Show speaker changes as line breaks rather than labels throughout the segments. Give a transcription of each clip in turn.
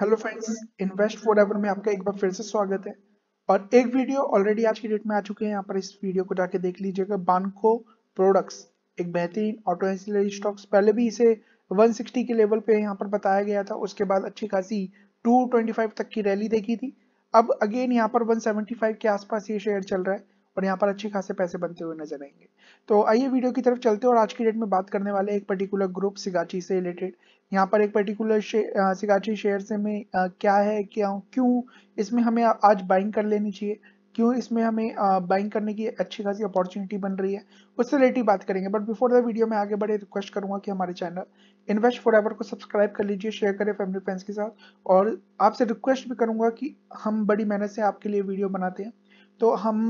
Hello friends invest for ever में आपका एक बार फिर से स्वागत है और एक वीडियो ऑलरेडी आज की डेट में आ चुके हैं यहाँ पर इस वीडियो को जाके देख लीजिएगा बानको प्रोडक्ट्स एक बेहतरीन ऑटो एंसिलरी स्टॉक्स पहले भी इसे 160 के लेवल पे यहाँ पर बताया गया था उसके बाद अच्छी खासी 225 तक की रैली देखी थी अब अगेन यहाँ पर वन के आसपास ये शेयर चल रहा है और यहाँ पर अच्छे खासे पैसे बनते हुए नजर आएंगे तो आइए वीडियो की तरफ चलते हैं और आज की डेट में बात करने वाले एक पर्टिकुलर ग्रुप सिगाची से रिलेटेड यहाँ पर एक पर्टिकुलर सिगाची शेयर से में आ, क्या है क्या क्यों इसमें हमें आज बाइंग कर लेनी चाहिए क्यों इसमें हमें बाइंग करने की अच्छी खासी अपॉर्चुनिटी बन रही है उससे रिलेटेड बात करेंगे बट बिफोर द वीडियो में आगे बढ़े रिक्वेस्ट करूंगा कि हमारे चैनल इन्वेस्ट फॉर एवर को सब्सक्राइब कर लीजिए शेयर करें फैमिली फ्रेंड्स के साथ और आपसे रिक्वेस्ट भी करूंगा कि हम बड़ी मेहनत से आपके लिए वीडियो बनाते हैं तो हम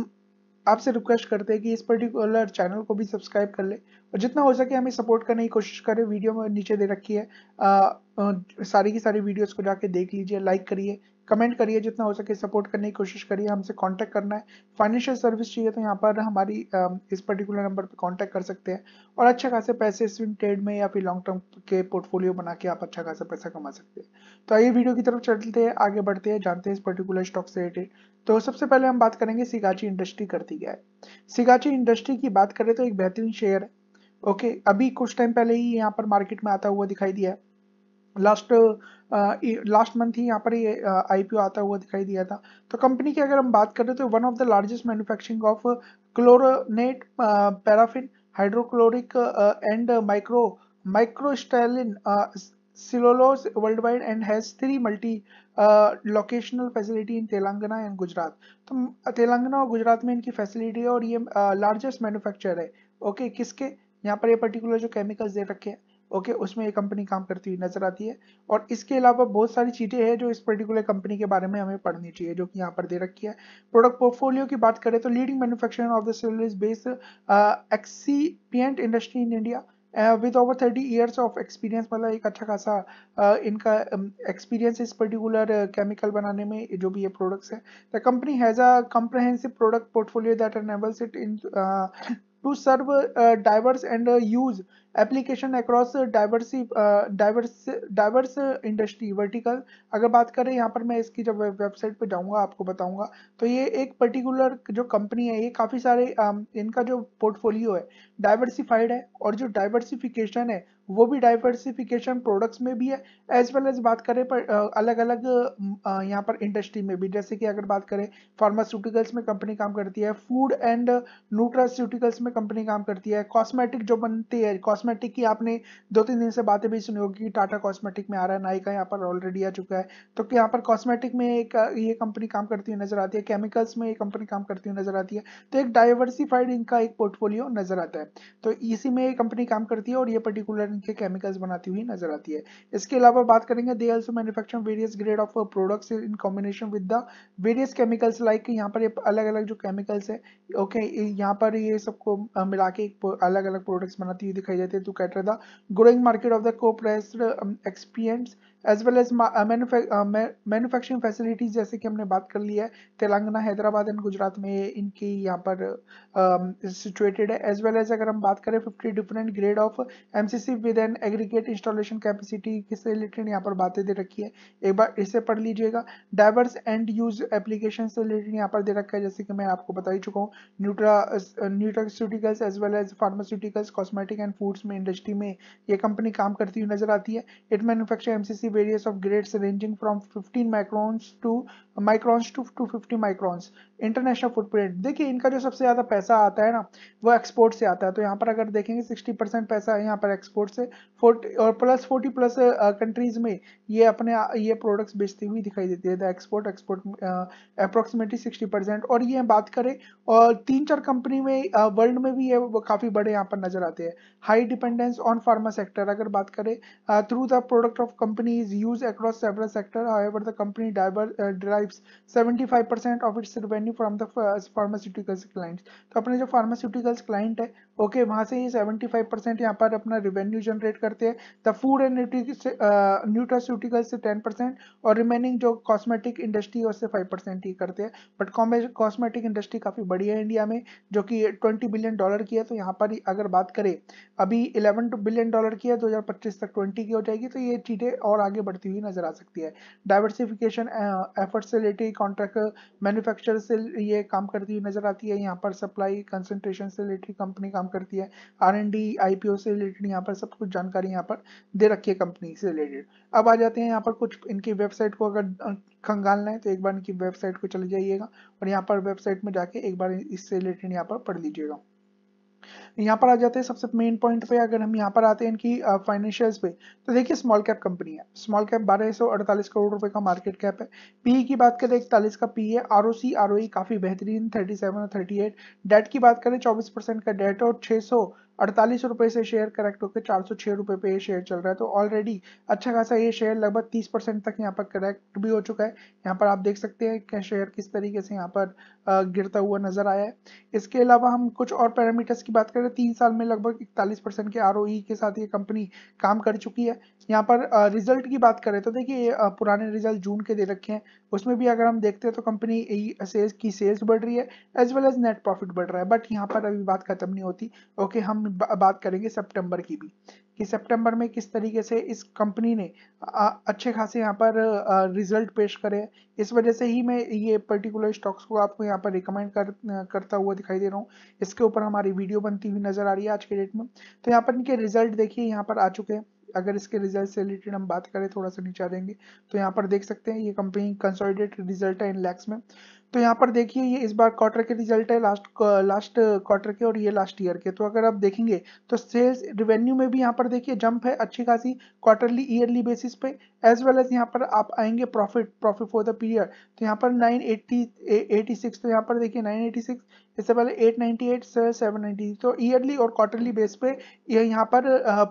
आपसे रिक्वेस्ट करते हैं कि इस पर्टिकुलर चैनल को भी सब्सक्राइब कर ले और जितना हो सके हमें सपोर्ट करने की कोशिश करें वीडियो में नीचे दे रखी है आ, आ, सारी की सारी वीडियोस को जाके देख लीजिए लाइक करिए कमेंट करिए जितना हो सके सपोर्ट करने की कोशिश करिए हमसे कांटेक्ट करना है फाइनेंशियल सर्विस चाहिए तो यहाँ पर हमारी इस पर्टिकुलर नंबर पे कांटेक्ट कर सकते हैं और अच्छा खासे पैसे स्विंग ट्रेड में या फिर लॉन्ग टर्म के पोर्टफोलियो बना के आप अच्छा खासा पैसा कमा सकते हैं तो आइए वीडियो की तरफ चलते हैं आगे बढ़ते हैं जानते हैं इस पर्टिकुलर स्टॉक से रिलेटेड तो सबसे पहले हम बात करेंगे सिगाची इंडस्ट्री करती क्या है सिगाची इंडस्ट्री की बात करें तो एक बेहतरीन शेयर है ओके अभी कुछ टाइम पहले ही यहाँ पर मार्केट में आता हुआ दिखाई दिया है लास्ट लास्ट मंथ ही यहाँ पर ये आईपीओ uh, आता हुआ दिखाई दिया था तो कंपनी की अगर हम बात करें तो one of the largest manufacturing of chlorinated paraffin hydrochloric and micro microcrystalline cellulose world wide and has three multi locational facility in Telangana and Gujarat तो तेलंगाना uh, और गुजरात में इनकी फैसिलिटी है और ये लार्जेस्ट uh, मैन्युफैक्चर है ओके okay, किसके यहाँ पर ये पर्टिकुलर जो केमिकल्स दे रखे हैं ओके उसमें ये कंपनी काम करती हुई नजर आती है और इसके अलावा बहुत सारी चीज़ें हैं जो इस पर्टिकुलर कंपनी के बारे में हमें पढ़नी चाहिए जो कि यहाँ पर दे रखी है प्रोडक्ट पोर्टफोलियो की बात करें तो leading manufacturer of the service based excipient industry in India with over thirty years of experience मतलब एक अच्छा खासा uh, इनका एक्सपीरियंस um, इस पर्टिकुलर केमिकल uh, बनाने में जो भी ये प्रोडक्ट्स है the company has a comprehensive product portfolio that enables it in to serve uh, diverse and uh, use application across uh, diverse uh, diverse diverse uh, industry vertical agar अगर बात yahan par main iski jab website pe jaunga aapko bataunga to ye ek particular jo company hai ye kafi sare um, inka jo portfolio hai diversified hai aur jo diversification hai वो भी diversification products में भी है as well as बात करें पर अलग अलग यहाँ पर इंडस्ट्री में भी जैसे कि अगर बात करें फार्मास्यूटिकल्स में कंपनी काम करती है फूड एंड न्यूट्रास्यूटिकल्स में कंपनी काम करती है कॉस्मेटिक जो बनती है कॉस्मेटिक की आपने दो तीन दिन से बातें भी सुनी होगी कि टाटा कॉस्मेटिक में आ रहा है नाइका यहाँ पर ऑलरेडी आ चुका है तो यहाँ पर कॉस्मेटिक में एक ये कंपनी काम करती हुई नजर आती है केमिकल्स में ये कंपनी काम करती हुई नजर आती है तो एक डाइवर्सिफाइड इनका एक पोर्टफोलियो नजर आता है तो इसी में ये कंपनी काम करती है और ये पर्टिकुलर इनके केमिकल्स बनाती हुई नजर आती है इसके अलावा बात करेंगे they also manufacture various grade of products in combination with the various chemicals like यहाँ पर अलग अलग जो केमिकल्स है ओके okay, यहाँ पर ये सबको मिला के अलग अलग प्रोडक्ट्स बनाती हुई दिखाई देती है तो cater the growing market of the compressed experience as well as manufacturing facilities जैसे कि हमने बात कर ली है तेलंगाना हैदराबाद एंड गुजरात में इनकी यहाँ पर सिचुएटेड um, है एज वेल एज अगर हम बात करें fifty different grade of MCC with an aggregate installation capacity किससे रिलेटेड यहाँ पर बातें दे रखी है एक बार इसे पढ़ लीजिएगा डाइवर्स एंड यूज एप्लीकेशन से रिलेटेड यहाँ पर दे रखा है जैसे कि मैं आपको बता ही चुका हूँ nutra nutraceuticals as well as pharmaceuticals cosmetic and foods में इंडस्ट्री में ये कंपनी काम करती हुई नजर आती है it C C various of grades ranging from 15 microns to microns to 250 microns international footprint देखिए इनका जो सबसे ज़्यादा पैसा आता है ना वो एक्सपोर्ट से आता है तो यहाँ पर अगर देखेंगे 60 परसेंट पैसा यहाँ पर एक्सपोर्ट से 40 और प्लस 40 प्लस कंट्रीज में ये अपने ये प्रोडक्ट्स बेचती हुई दिखाई देती है the export export approximately sixty percent और ये बात करें और तीन चार कंपनी में वर्ल्ड uh, में भी ये काफ़ी बड़े यहाँ पर नजर आते हैं high dependence on pharma sector अगर बात करें through the product of company is used across several sectors. However, the company diver, uh, derives 75% of its revenue from the pharmaceuticals clients. to apne jo pharmaceuticals client hai okay, wahan se ही 75% yahan par apna revenue generate karte hai The food and nutraceuticals se 10% aur remaining jo cosmetic industry उससे 5% hi karte hai But cosmetic industry kafi badi hai india mein jo ki 20 billion dollar ki hai to yahan par agar baat kare abhi 11 billion dollar ki hai 2025 tak 20 ki ho jayegi to ye चीजें और आगे आगे बढ़ती हुई नजर आ सकती है डाइवर्सिफिकेशन एफर्ट से रिलेटेड कॉन्ट्रैक्ट मैन्युफैक्चर से ये काम करती हुई नजर आती है यहाँ पर सप्लाई कंसनट्रेशन से रिलेटेड कंपनी काम करती है R and D I P O से रिलेटेड यहाँ पर सब कुछ जानकारी यहाँ पर दे रखी है कंपनी से रिलेटेड अब आ जाते हैं यहाँ पर कुछ इनकी वेबसाइट को अगर खंगालना है तो एक बार इनकी वेबसाइट को चले जाइएगा और यहाँ पर वेबसाइट में जाके एक बार इससे रिलेटेड यहाँ पर पढ़ लीजिएगा यहाँ पर आ जाते हैं सबसे मेन पॉइंट पे अगर हम यहाँ पर आते हैं इनकी फाइनेंशियल्स पे तो देखिए स्मॉल कैप कंपनी है स्मॉल कैप बारह सौ अड़तालीस करोड़ रुपए का मार्केट कैप है पी की बात करें इकतालीस का पी है R O C R O काफी बेहतरीन थर्टी सेवन और थर्टी एट डेट की बात करें चौबीस परसेंट का डेट और छह सौ अड़तालीस रुपए से शेयर करेक्ट होकर चार सौ छह रुपए पर ये शेयर चल रहा है तो ऑलरेडी अच्छा खासा ये शेयर लगभग तीस परसेंट तक यहाँ पर करेक्ट भी हो चुका है यहाँ पर आप देख सकते हैं कि शेयर किस तरीके से यहाँ पर गिरता हुआ नजर आया है इसके अलावा हम कुछ और पैरामीटर्स की बात करें तीन साल में लगभग इकतालीस परसेंट के आर e के साथ ये कंपनी काम कर चुकी है यहाँ पर रिजल्ट की बात करें तो देखिए पुराने रिजल्ट जून के दे रखे हैं उसमें भी अगर हम देखते हैं तो कंपनी सेल्स की सेल्स बढ़ रही है as well as net profit बढ़ रहा है बट यहाँ पर अभी बात खत्म नहीं होती ओके हम बात करेंगे सितंबर की भी कि सितंबर में किस तरीके से इस कंपनी ने अच्छे खासे यहाँ पर रिजल्ट पेश करे इस वजह से ही मैं ये पर्टिकुलर स्टॉक्स को आपको यहाँ पर रिकमेंड कर करता हुआ दिखाई दे रहा हूँ इसके ऊपर हमारी वीडियो बनती हुई नजर आ रही है आज के डेट में तो यहाँ पर इनके रिजल्ट देखिए यहाँ पर आ चुके हैं अगर इसके रिजल्ट से रिलेटेड हम बात करें थोड़ा सा नीचे आ जाएंगे तो यहाँ पर देख सकते हैं ये कंपनी कंसोलिडेट रिजल्ट है इन लैक्स में तो यहाँ पर देखिए ये इस बार क्वार्टर के रिजल्ट है लास्ट लास्ट क्वार्टर के और ये लास्ट ईयर के तो अगर आप देखेंगे तो सेल्स रिवेन्यू में भी यहाँ पर देखिए जंप है अच्छी खासी क्वार्टरली ईयरली बेसिस पे एज वेल एज यहाँ पर आप आएंगे profit profit for the period तो यहाँ पर 980 86 तो यहाँ पर देखिए 986 इससे पहले 898 नाइनटी तो ईयरली और क्वार्टरली बेस पे ये यहाँ पर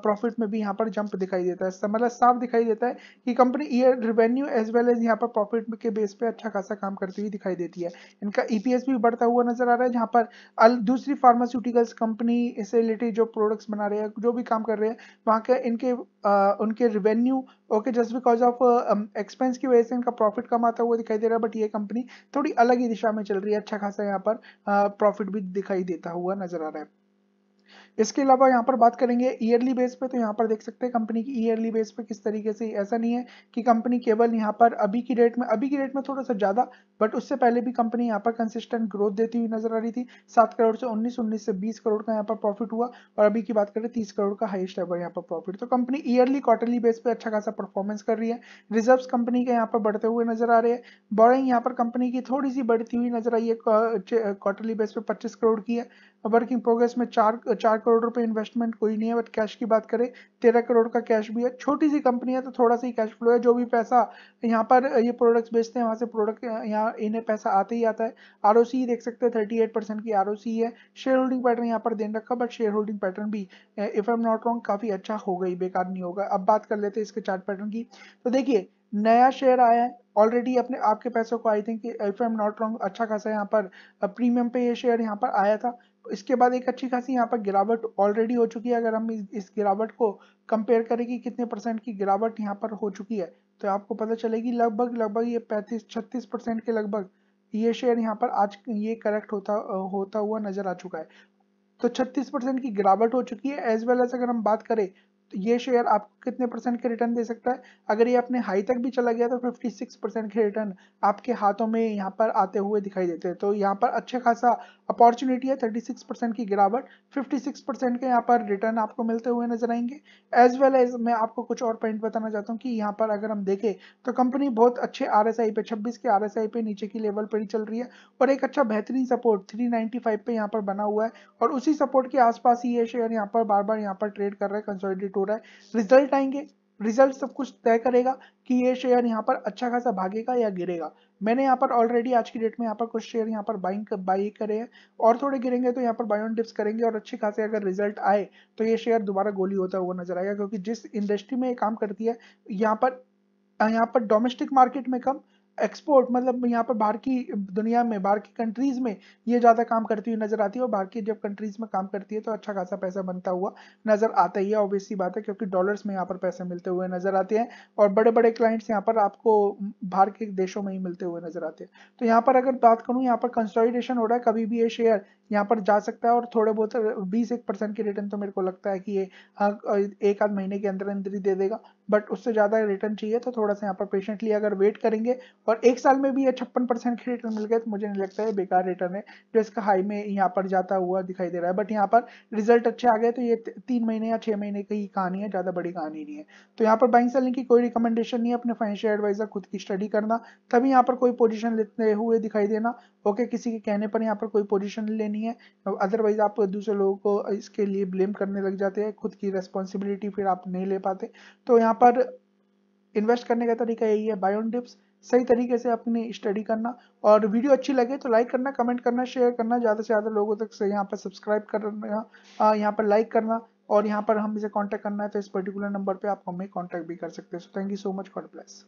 प्रॉफिट में भी यहाँ पर जंप दिखाई देता है मतलब साफ दिखाई देता है कि company year revenue as well as यहाँ पर प्रॉफिट के बेस पे अच्छा खासा काम करती हुई दिखाई देती है देती है इनका ईपीएस e भी बढ़ता हुआ नजर आ रहा है जहां पर दूसरी फार्मास्यूटिकल्स कंपनी से रिलेटेड जो प्रोडक्ट्स बना रहे हैं जो भी काम कर रहे हैं वहाँ के इनके आ, उनके revenue okay just because of expense की वजह से इनका प्रॉफिट कम आता हुआ दिखाई दे रहा है बट ये कंपनी थोड़ी अलग ही दिशा में चल रही है अच्छा खासा यहाँ पर प्रॉफिट भी दिखाई देता हुआ नजर आ रहा है इसके अलावा यहाँ पर बात करेंगे ईयरली बेस पे तो यहाँ पर देख सकते हैं कंपनी की ईयरली बेस पे किस तरीके से ऐसा नहीं है कि कंपनी केवल यहाँ पर अभी की डेट में अभी की डेट में थोड़ा सा ज़्यादा बट उससे पहले भी कंपनी यहाँ पर कंसिस्टेंट ग्रोथ देती हुई नजर आ रही थी सात करोड़ से उन्नीस उन्नीस से बीस करोड़ का यहाँ पर प्रॉफिट हुआ और अभी की बात करें तीस करोड़ का हाइस्ट एवर यहाँ पर प्रॉफिट तो कंपनी ईयरली क्वार्टरली बेस पे अच्छा खासा परफॉर्मेंस कर रही है रिजर्व कंपनी के यहाँ पर बढ़ते हुए नजर आ रहे हैं बॉरिंग यहाँ पर कंपनी की थोड़ी सी बढ़ती हुई नजर आई है क्वार्टरली बेस पे पच्चीस करोड़ की है वर्क इन प्रोग्रेस में चार चार करोड़ रुपए इन्वेस्टमेंट कोई नहीं है बट कैश की बात करें तेरह करोड़ का कैश भी है छोटी सी कंपनी है तो थोड़ा सा ही कैश फ्लो है जो भी पैसा यहाँ पर ये प्रोडक्ट्स बेचते हैं वहाँ से प्रोडक्ट यहाँ इन्हें पैसा आते ही आता है आर देख सकते हैं थर्टी एट परसेंट की आर है शेयर होल्डिंग पैटर्न यहाँ पर देन रखा बट शेयर होल्डिंग पैटर्न भी if I am not wrong काफ़ी अच्छा हो गई बेकार नहीं होगा अब बात कर लेते हैं इसके चार्ट पैटर्न की तो देखिए नया शेयर आया है ऑलरेडी अपने आपके पैसों को I think if I am not wrong अच्छा खासा यहाँ पर प्रीमियम पे ये शेयर यहाँ पर आया था इसके बाद एक अच्छी खासी यहाँ पर गिरावट ऑलरेडी हो चुकी है अगर हम इस, गिरावट को कंपेयर करें कि कितने परसेंट की गिरावट यहाँ पर हो चुकी है तो आपको पता चलेगी लगभग लगभग ये 35 36 परसेंट के लगभग ये शेयर यहाँ पर आज ये करेक्ट होता होता हुआ नजर आ चुका है तो 36 परसेंट की गिरावट हो चुकी है एज वेल एज अगर हम बात करें ये शेयर आपको कितने परसेंट के रिटर्न दे सकता है अगर ये अपने हाई तक भी चला गया तो 56 परसेंट के रिटर्न आपके हाथों में यहाँ पर आते हुए दिखाई देते हैं तो यहाँ पर अच्छे खासा अपॉर्चुनिटी है 36 परसेंट की गिरावट 56 परसेंट के यहाँ पर रिटर्न आपको मिलते हुए नजर आएंगे एज वेल एज मैं आपको कुछ और पॉइंट बताना चाहता हूँ कि यहाँ पर अगर हम देखें तो कंपनी बहुत अच्छे आर एस आई पे छब्बीस के आर एस आई पे नीचे की लेवल पर ही चल रही है और एक अच्छा बेहतरीन सपोर्ट थ्री नाइनटी फाइव पे यहाँ पर बना हुआ है और उसी सपोर्ट के आसपास ही ये शेयर यहाँ पर बार बार यहाँ पर ट्रेड कर रहे हैं कंसोलिडेट हो रहा है रिजल्ट आएंगे रिजल्ट सब कुछ तय करेगा कि ये शेयर यहाँ पर अच्छा खासा भागेगा या गिरेगा मैंने यहाँ पर ऑलरेडी आज की डेट में यहाँ पर कुछ शेयर यहाँ पर बाइंग बाई करे हैं और थोड़े गिरेंगे तो यहाँ पर बाय ऑन डिप्स करेंगे और अच्छे खासे अगर रिजल्ट आए तो ये शेयर दोबारा गोली होता हुआ नजर आएगा क्योंकि जिस इंडस्ट्री में ये काम करती है यहाँ पर यहाँ पर डोमेस्टिक मार्केट में कम एक्सपोर्ट मतलब यहाँ पर बाहर की दुनिया में बाहर की कंट्रीज में ये ज़्यादा काम करती हुई नजर आती है और बाहर की जब कंट्रीज में काम करती है तो अच्छा खासा पैसा बनता हुआ नजर आता ही है ऑब्वियसली बात है क्योंकि डॉलर्स में यहाँ पर पैसे मिलते हुए नजर आते हैं और बड़े बड़े क्लाइंट्स यहाँ पर आपको बाहर के देशों में ही मिलते हुए नजर आते हैं तो यहाँ पर अगर बात करूँ यहाँ पर कंसोलिडेशन हो रहा है कभी भी ये शेयर यहाँ पर जा सकता है और थोड़े बहुत बीस एक परसेंट के रिटर्न तो मेरे को लगता है कि ये हाँ, एक आध महीने के अंदर अंदर ही दे देगा बट उससे ज़्यादा रिटर्न चाहिए तो थोड़ा सा यहाँ पर पेशेंटली अगर वेट करेंगे और एक साल में भी ये छप्पन परसेंट की रिटर्न मिल गए तो मुझे नहीं लगता है बेकार रिटर्न है जो इसका हाई में यहाँ पर जाता हुआ दिखाई दे रहा है बट यहाँ पर रिजल्ट अच्छे आ गए तो ये तीन महीने या छः महीने की कहानी है ज़्यादा बड़ी कहानी नहीं है तो यहाँ पर बाइंग सेलिंग की कोई रिकमेंडेशन नहीं है अपने फाइनेंशियल एडवाइजर खुद की स्टडी करना तभी यहाँ पर कोई पोजिशन लेते हुए दिखाई देना ओके किसी के कहने पर यहाँ पर कोई पोजिशन लेनी है अदरवाइज आप दूसरे लोगों को इसके लिए ब्लेम करने लग जाते हैं खुद की रेस्पॉन्सिबिलिटी फिर आप नहीं ले पाते तो यहाँ यहाँ पर इन्वेस्ट करने का तरीका यही है बायोन डिप्स सही तरीके से अपनी स्टडी करना और वीडियो अच्छी लगे तो लाइक करना कमेंट करना शेयर करना ज़्यादा से ज़्यादा लोगों तक से यहाँ पर सब्सक्राइब करना यहाँ पर लाइक करना और यहाँ पर हम इसे कांटेक्ट करना है तो इस पर्टिकुलर नंबर पे आप हमें कांटेक्ट भी कर सकते हैं so thank you so much God bless